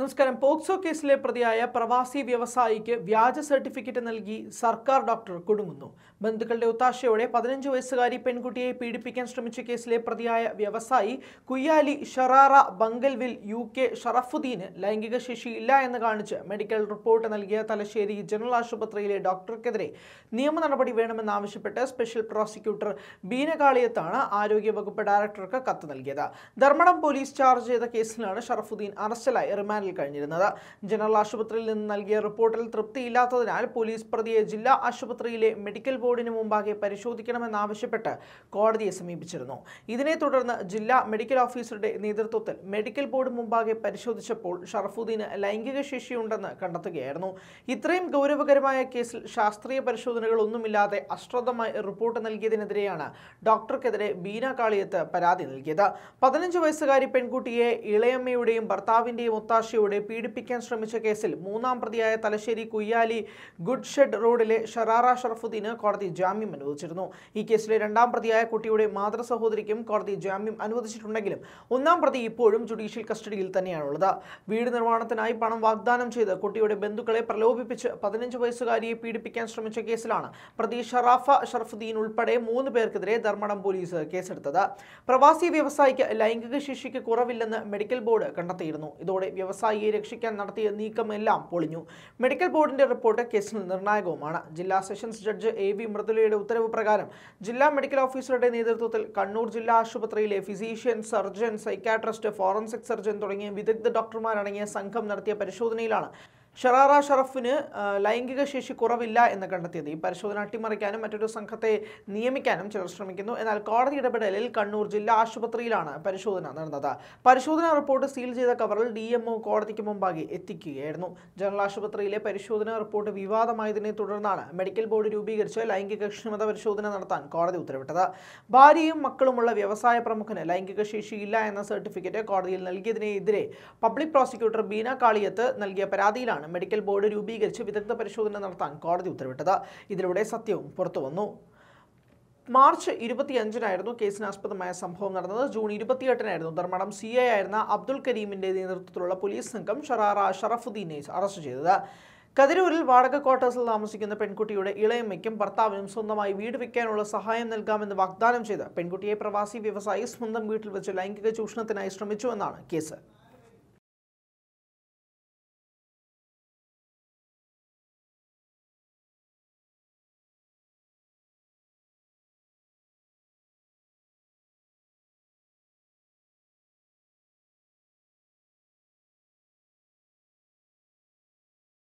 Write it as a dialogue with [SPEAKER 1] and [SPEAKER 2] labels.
[SPEAKER 1] നമസ്കാരം പോക്സോ കേസിലെ പ്രതിയായ പ്രവാസി വ്യവസായിക്ക് വ്യാജ സർട്ടിഫിക്കറ്റ് നൽകി സർക്കാർ ഡോക്ടർ കുടുങ്ങുന്നു ബന്ധുക്കളുടെ ഒത്താശയോടെ പതിനഞ്ച് വയസ്സുകാരി പെൺകുട്ടിയെ പീഡിപ്പിക്കാൻ ശ്രമിച്ച കേസിലെ പ്രതിയായ വ്യവസായി കുയ്യാലി ഷറാറ ബംഗൽവിൽ യു കെ ഷറഫുദ്ദീന് ലൈംഗിക ശേഷി ഇല്ല എന്ന് കാണിച്ച് മെഡിക്കൽ റിപ്പോർട്ട് നൽകിയ തലശ്ശേരി ജനറൽ ആശുപത്രിയിലെ ഡോക്ടർക്കെതിരെ നിയമ നടപടി വേണമെന്നാവശ്യപ്പെട്ട് സ്പെഷ്യൽ പ്രോസിക്യൂട്ടർ ബീനകാളിയത്താണ് ആരോഗ്യവകുപ്പ് ഡയറക്ടർക്ക് കത്ത് നൽകിയത് ധർമ്മടം പോലീസ് ചാർജ് ചെയ്ത കേസിലാണ് ഷറഫുദ്ദീൻ അറസ്റ്റിലായി റിമാൻഡ് നൽകി കഴിഞ്ഞിരുന്നത് ജനറൽ ആശുപത്രിയിൽ നിന്ന് നൽകിയ റിപ്പോർട്ടിൽ തൃപ്തിയില്ലാത്തതിനാൽ പോലീസ് പ്രതിയെ ജില്ലാ ആശുപത്രിയിലെ മെഡിക്കൽ ബോർഡിന് മുമ്പാകെ പരിശോധിക്കണമെന്നാവശ്യപ്പെട്ട് കോടതിയെ സമീപിച്ചിരുന്നു ഇതിനെ തുടർന്ന് ജില്ലാ മെഡിക്കൽ ഓഫീസറുടെ നേതൃത്വത്തിൽ മെഡിക്കൽ ബോർഡ് മുമ്പാകെ പരിശോധിച്ചപ്പോൾ ഷറഫുദ്ദീന് ലൈംഗിക ശേഷിയുണ്ടെന്ന് കണ്ടെത്തുകയായിരുന്നു ഇത്രയും ഗൗരവകരമായ കേസിൽ ശാസ്ത്രീയ പരിശോധനകളൊന്നുമില്ലാതെ അശ്രദ്ധമായി റിപ്പോർട്ട് നൽകിയതിനെതിരെയാണ് ഡോക്ടർക്കെതിരെ ബീന കാളിയത്ത് പരാതി നൽകിയത് പതിനഞ്ച് വയസ്സുകാരി പെൺകുട്ടിയെ ഇളയമ്മയുടെയും ഭർത്താവിന്റെയും ഒത്താശ സ്വദേശിയുടെ പീഡിപ്പിക്കാൻ ശ്രമിച്ച കേസിൽ മൂന്നാം പ്രതിയായ തലശ്ശേരി കുയ്യാലി ഗുഡ് ഷെഡ് റോഡിലെ ഷറാറ ഷറഫുദ്ദീന് കോടതി ജാമ്യം അനുവദിച്ചിരുന്നു ഈ കേസിലെ രണ്ടാം പ്രതിയായ കുട്ടിയുടെ മാതൃ സഹോദരിക്കും കോടതി ജാമ്യം അനുവദിച്ചിട്ടുണ്ടെങ്കിലും ഒന്നാം പ്രതി ഇപ്പോഴും ജുഡീഷ്യൽ കസ്റ്റഡിയിൽ തന്നെയാണുള്ളത് വീട് നിർമ്മാണത്തിനായി പണം വാഗ്ദാനം ചെയ്ത് കുട്ടിയുടെ ബന്ധുക്കളെ പ്രലോഭിപ്പിച്ച് പതിനഞ്ച് വയസ്സുകാരിയെ പീഡിപ്പിക്കാൻ ശ്രമിച്ച കേസിലാണ് പ്രതി ഷറാഫ ഷറഫുദ്ദീൻ ഉൾപ്പെടെ മൂന്ന് പേർക്കെതിരെ ധർമ്മടം പോലീസ് കേസെടുത്തത് പ്രവാസി വ്യവസായിക്ക് ലൈംഗിക ശേഷിക്ക് കുറവില്ലെന്ന് മെഡിക്കൽ ബോർഡ് കണ്ടെത്തിയിരുന്നു ഇതോടെ വ്യവസായ വ്യവസായിയെ രക്ഷിക്കാൻ നടത്തിയ നീക്കമെല്ലാം പൊളിഞ്ഞു മെഡിക്കൽ ബോർഡിന്റെ റിപ്പോർട്ട് കേസിൽ നിർണായകവുമാണ് ജില്ലാ സെഷൻസ് ജഡ്ജ് എ വി മൃദുലയുടെ ഉത്തരവ് പ്രകാരം ജില്ലാ മെഡിക്കൽ ഓഫീസറുടെ നേതൃത്വത്തിൽ കണ്ണൂർ ജില്ലാ ആശുപത്രിയിലെ physician surgeon psychiatrist forensic surgeon തുടങ്ങിയ വിദഗ്ധ ഡോക്ടർമാരടങ്ങിയ സംഘം നടത്തിയ പരിശോധനയിലാണ് ഷറാറ ഷറഫിന് ലൈംഗിക ശേഷി കുറവില്ല എന്ന് കണ്ടെത്തിയത് ഈ പരിശോധന അട്ടിമറിക്കാനും മറ്റൊരു സംഘത്തെ നിയമിക്കാനും ചിലർ ശ്രമിക്കുന്നു എന്നാൽ കോടതി ഇടപെടലിൽ കണ്ണൂർ ജില്ലാ ആശുപത്രിയിലാണ് പരിശോധന നടന്നത് പരിശോധനാ റിപ്പോർട്ട് സീൽ ചെയ്ത കവറിൽ ഡി കോടതിക്ക് മുമ്പാകെ എത്തിക്കുകയായിരുന്നു ജനറൽ ആശുപത്രിയിലെ പരിശോധനാ റിപ്പോർട്ട് വിവാദമായതിനെ തുടർന്നാണ് മെഡിക്കൽ ബോർഡ് രൂപീകരിച്ച് ലൈംഗിക ക്ഷമത പരിശോധന നടത്താൻ കോടതി ഉത്തരവിട്ടത് ഭാര്യയും മക്കളുമുള്ള വ്യവസായ പ്രമുഖന് ലൈംഗിക ശേഷിയില്ല എന്ന സർട്ടിഫിക്കറ്റ് കോടതിയിൽ നൽകിയതിനെതിരെ പബ്ലിക് പ്രോസിക്യൂട്ടർ ബീന കാളിയത്ത് നൽകിയ പരാതിയിലാണ് സംസ്ഥാന മെഡിക്കൽ ബോർഡ് രൂപീകരിച്ച് വിദഗ്ധ പരിശോധന നടത്താൻ കോടതി ഉത്തരവിട്ടത് ഇതിലൂടെ സത്യവും പുറത്തുവന്നു മാർച്ച് ഇരുപത്തിയഞ്ചിനായിരുന്നു കേസിനാസ്പദമായ സംഭവം നടന്നത് ജൂൺ ഇരുപത്തിയെട്ടിനായിരുന്നു ധർമ്മടം സി ഐ ആയിരുന്ന അബ്ദുൽ കരീമിന്റെ നേതൃത്വത്തിലുള്ള പോലീസ് സംഘം ഷറാറ ഷറഫുദ്ദീനെ അറസ്റ്റ് ചെയ്തത് കതിരൂരിൽ വാടക ക്വാർട്ടേഴ്സിൽ താമസിക്കുന്ന പെൺകുട്ടിയുടെ ഇളയമ്മയ്ക്കും ഭർത്താവിനും സ്വന്തമായി വീട് വയ്ക്കാനുള്ള സഹായം നൽകാമെന്ന് വാഗ്ദാനം ചെയ്ത് പെൺകുട്ടിയെ പ്രവാസി വ്യവസായി സ്വന്തം വീട്ടിൽ വെച്ച് ലൈംഗിക ചൂഷണത്തിനായി ശ്രമിച്ചുവെന്നാണ് കേസ്